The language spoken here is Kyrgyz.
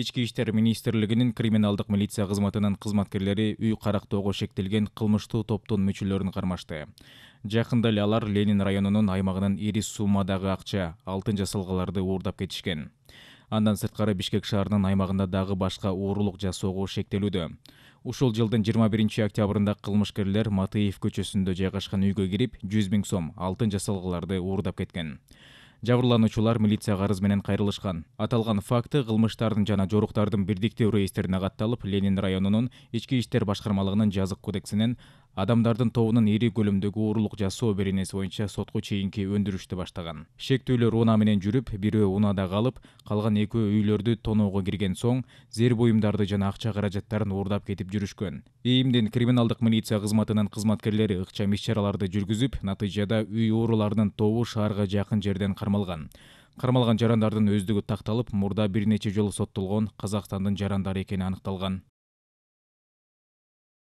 ички иштер министрлигинин криминалдык милиция кызматынын кызматкерлери үй карактоого шектелген кылмыштуу топтун мүчөлөрүн кармашты жакында эле алар ленин районунун аймагынан ири суммадагы акча алтын жасалгаларды уурдап кетишкен андан сырткары бишкек шаарынын аймагында дагы башка уурулук жасоого шектелүүдө ушул жылдын жыйырма биринчи октябрында кылмышкерлер матыев көчөсүндө жайгашкан үйгө кирип жүз миң сом алтын жасалгыларды уурдап кеткен жабырлануучулар милиция менен кайрылышкан аталган факты кылмыштардын жана жоруктардын бирдиктүү реестрине катталып ленин районунун ички иштер башкармалыгынын жазык кодексинин адамдардын тобунун ири көлөмдөгү уурулук жасоо беренеси боюнча сотко чейинки өндүрүштү баштаган шектүүлөр унаа менен жүрүп бирөө унаада калып калган экөө үйлөрдү тоноого кирген соң зер буюмдарды жана акча каражаттарын уурдап кетип жүрүшкөн иимдин криминалдык милиция кызматынын кызматкерлери ыкчам иш чараларды жүргүзүп натыйжада үй ууруларынын тобу шаарга жакын жерден кармалган кармалган жарандардын өздүгү такталып мурда бир нече жолу соттолгон казакстандын жарандары экени аныкталган